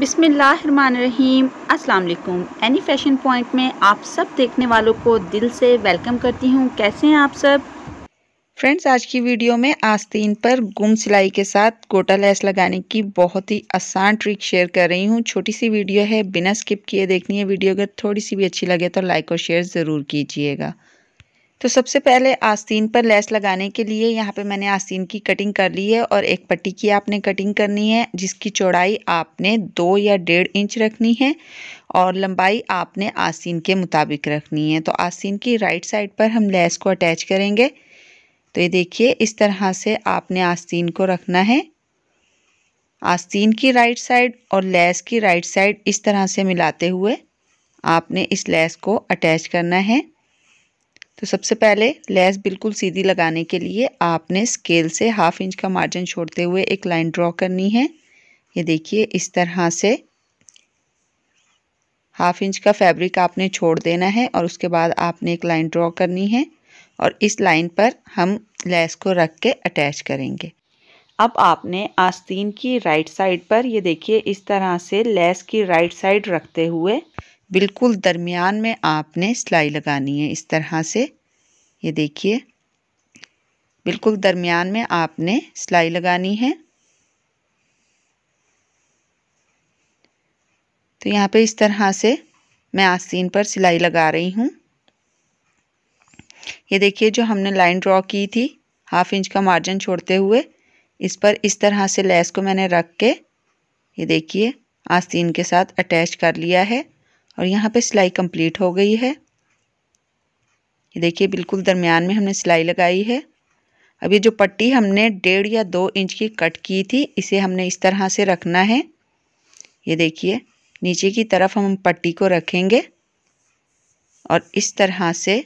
बिसमीम अस्सलाम any fashion point में आप सब देखने वालों को दिल से वेलकम करती हूँ कैसे हैं आप सब फ्रेंड्स आज की वीडियो में आस्तीन पर गुम सिलाई के साथ गोटा लैस लगाने की बहुत ही आसान ट्रिक शेयर कर रही हूँ छोटी सी वीडियो है बिना स्किप किए देखनी है वीडियो अगर थोड़ी सी भी अच्छी लगे तो लाइक और शेयर ज़रूर कीजिएगा तो सबसे पहले आस्तीन पर लेस लगाने के लिए यहाँ पे मैंने आस्तीन की कटिंग कर ली है और एक पट्टी की आपने कटिंग करनी है जिसकी चौड़ाई आपने दो या डेढ़ इंच रखनी है और लंबाई आपने आस्तीन के मुताबिक रखनी है तो आस्तीन की राइट साइड पर हम लेस को अटैच करेंगे तो ये देखिए इस तरह से आपने आस्तीन को रखना है आस्तीन की राइट साइड और लेस की राइट साइड इस तरह से मिलाते हुए आपने इस लेस को अटैच करना है तो सबसे पहले लेस बिल्कुल सीधी लगाने के लिए आपने स्केल से हाफ इंच का मार्जिन छोड़ते हुए एक लाइन ड्रॉ करनी है ये देखिए इस तरह से हाफ इंच का फैब्रिक आपने छोड़ देना है और उसके बाद आपने एक लाइन ड्रॉ करनी है और इस लाइन पर हम लेस को रख के अटैच करेंगे अब आपने आस्तीन की राइट साइड पर ये देखिए इस तरह से लेस की राइट साइड रखते हुए बिल्कुल दरमियान में आपने सिलाई लगानी है इस तरह से ये देखिए बिल्कुल दरमियान में आपने सिलाई लगानी है तो यहाँ पे इस तरह से मैं आस्तीन पर सिलाई लगा रही हूँ ये देखिए जो हमने लाइन ड्रॉ की थी हाफ इंच का मार्जिन छोड़ते हुए इस पर इस तरह से लेस को मैंने रख के ये देखिए आस्तीन के साथ अटैच कर लिया है और यहाँ पे सिलाई कंप्लीट हो गई है ये देखिए बिल्कुल दरमियान में हमने सिलाई लगाई है अब ये जो पट्टी हमने डेढ़ या दो इंच की कट की थी इसे हमने इस तरह से रखना है ये देखिए नीचे की तरफ हम पट्टी को रखेंगे और इस तरह से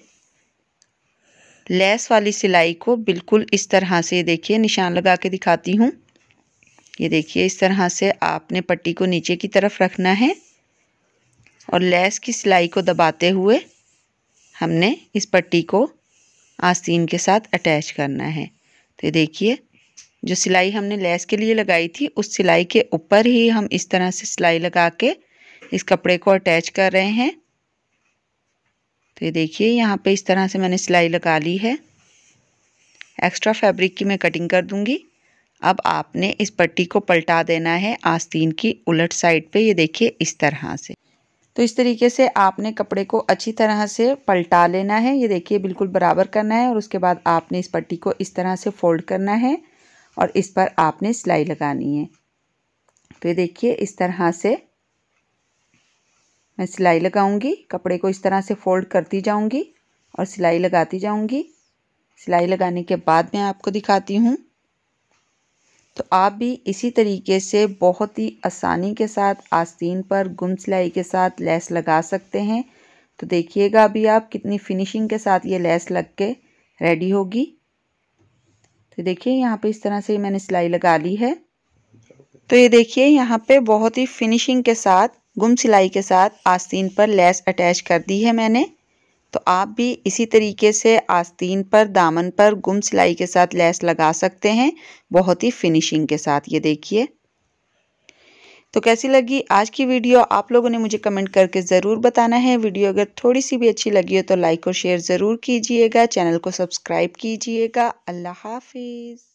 लेस वाली सिलाई को बिल्कुल इस तरह से देखिए निशान लगा के दिखाती हूँ ये देखिए इस तरह से आपने पट्टी को नीचे की तरफ रखना है और लेस की सिलाई को दबाते हुए हमने इस पट्टी को आस्तीन के साथ अटैच करना है तो देखिए जो सिलाई हमने लेस के लिए लगाई थी उस सिलाई के ऊपर ही हम इस तरह से सिलाई लगा के इस कपड़े को अटैच कर रहे हैं तो ये देखिए यहाँ पे इस तरह से मैंने सिलाई लगा ली है एक्स्ट्रा फैब्रिक की मैं कटिंग कर दूँगी अब आपने इस पट्टी को पलटा देना है आस्तीन की उलट साइड पे ये देखिए इस तरह से तो इस तरीके से आपने कपड़े को अच्छी तरह से पलटा लेना है ये देखिए बिल्कुल बराबर करना है और उसके बाद आपने इस पट्टी को इस तरह से फोल्ड करना है और इस पर आपने सिलाई लगानी है तो ये देखिए इस तरह से मैं सिलाई लगाऊंगी कपड़े को इस तरह से फोल्ड करती जाऊंगी और सिलाई लगाती जाऊंगी सिलाई लगाने के बाद मैं आपको दिखाती हूँ तो आप भी इसी तरीके से बहुत ही आसानी के साथ आस्तीन पर गुम सिलाई के साथ लेस लगा सकते हैं तो देखिएगा अभी आप कितनी फिनिशिंग के साथ ये लेस लग के रेडी होगी तो देखिए यहाँ पे इस तरह से मैंने सिलाई लगा ली है तो ये देखिए यहाँ पे बहुत ही फिनिशिंग के साथ गुम सिलाई के साथ आस्तीन पर लेस अटैच कर दी है मैंने तो आप भी इसी तरीके से आस्तीन पर दामन पर गुम सिलाई के साथ लेस लगा सकते हैं बहुत ही फिनिशिंग के साथ ये देखिए तो कैसी लगी आज की वीडियो आप लोगों ने मुझे कमेंट करके ज़रूर बताना है वीडियो अगर थोड़ी सी भी अच्छी लगी हो तो लाइक और शेयर ज़रूर कीजिएगा चैनल को सब्सक्राइब कीजिएगा अल्लाह हाफिज़